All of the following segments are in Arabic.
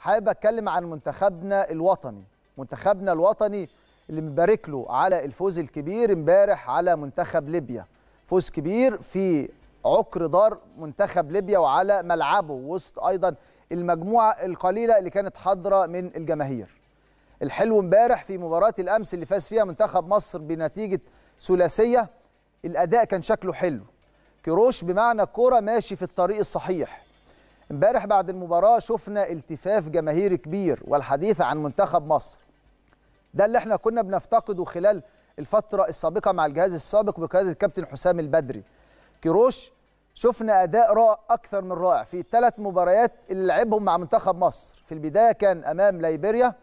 حابب اتكلم عن منتخبنا الوطني منتخبنا الوطني اللي مبارك له على الفوز الكبير امبارح على منتخب ليبيا فوز كبير في عكر دار منتخب ليبيا وعلى ملعبه وسط ايضا المجموعه القليله اللي كانت حاضره من الجماهير الحلو امبارح في مباراه الامس اللي فاز فيها منتخب مصر بنتيجه ثلاثيه الاداء كان شكله حلو كروش بمعنى الكوره ماشي في الطريق الصحيح امبارح بعد المباراه شفنا التفاف جماهيري كبير والحديث عن منتخب مصر ده اللي احنا كنا بنفتقده خلال الفتره السابقه مع الجهاز السابق بقياده الكابتن حسام البدري كيروش شفنا اداء رائع اكثر من رائع في الثلاث مباريات اللي لعبهم مع منتخب مصر في البدايه كان امام ليبيريا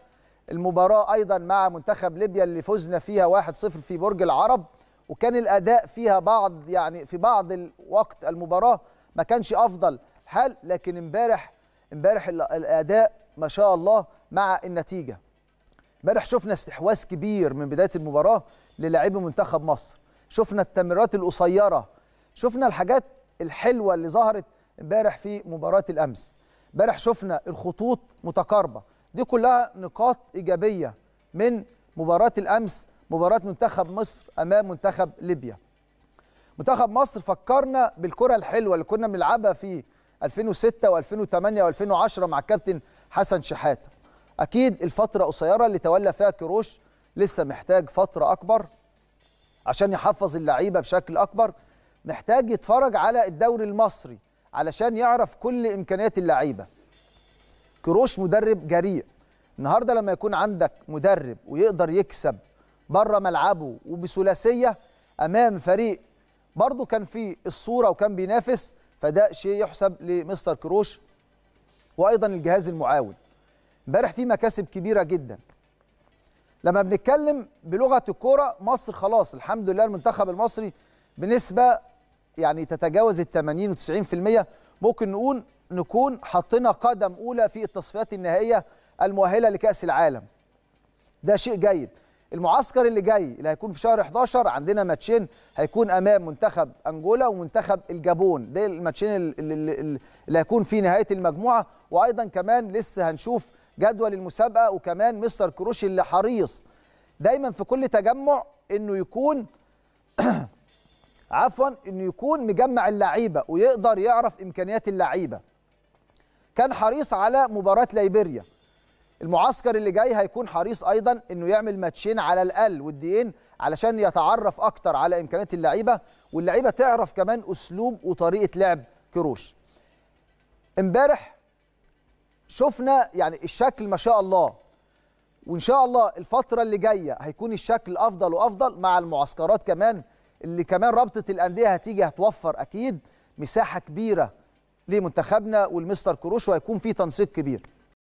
المباراه ايضا مع منتخب ليبيا اللي فزنا فيها 1-0 في برج العرب وكان الاداء فيها بعض يعني في بعض الوقت المباراه ما كانش افضل حال لكن امبارح امبارح الاداء ما شاء الله مع النتيجه امبارح شفنا استحواذ كبير من بدايه المباراه للاعبي منتخب مصر شفنا التمريرات القصيره شفنا الحاجات الحلوه اللي ظهرت امبارح في مباراه الامس امبارح شفنا الخطوط متقاربه دي كلها نقاط ايجابيه من مباراه الامس مباراه منتخب مصر امام منتخب ليبيا منتخب مصر فكرنا بالكره الحلوه اللي كنا بنلعبها في 2006 و2008 و2010 مع الكابتن حسن شحاته اكيد الفتره قصيره اللي تولى فيها كروش لسه محتاج فتره اكبر عشان يحفظ اللعيبه بشكل اكبر محتاج يتفرج على الدوري المصري علشان يعرف كل امكانيات اللعيبه كروش مدرب جريء النهارده لما يكون عندك مدرب ويقدر يكسب بره ملعبه وبثلاثيه امام فريق برضه كان في الصوره وكان بينافس فده شيء يحسب لمستر كروش وايضا الجهاز المعاون امبارح في مكاسب كبيره جدا لما بنتكلم بلغه الكوره مصر خلاص الحمد لله المنتخب المصري بنسبه يعني تتجاوز ال 80 و90% ممكن نقول نكون حطينا قدم اولى في التصفيات النهائيه المؤهله لكاس العالم ده شيء جيد المعسكر اللي جاي اللي هيكون في شهر 11 عندنا ماتشين هيكون امام منتخب انجولا ومنتخب الجابون ده الماتشين اللي, اللي هيكون في نهايه المجموعه وايضا كمان لسه هنشوف جدول المسابقه وكمان مستر كروش اللي حريص دايما في كل تجمع انه يكون عفوا انه يكون مجمع اللعيبه ويقدر يعرف امكانيات اللعيبه كان حريص على مباراه ليبيريا المعسكر اللي جاي هيكون حريص ايضا انه يعمل ماتشين على الاقل وديين علشان يتعرف اكتر على امكانيات اللعيبه واللعيبه تعرف كمان اسلوب وطريقه لعب كروش امبارح شفنا يعني الشكل ما شاء الله وان شاء الله الفتره اللي جايه هيكون الشكل افضل وافضل مع المعسكرات كمان اللي كمان رابطه الانديه هتيجي هتوفر اكيد مساحه كبيره لمنتخبنا والمستر كروش وهيكون في تنسيق كبير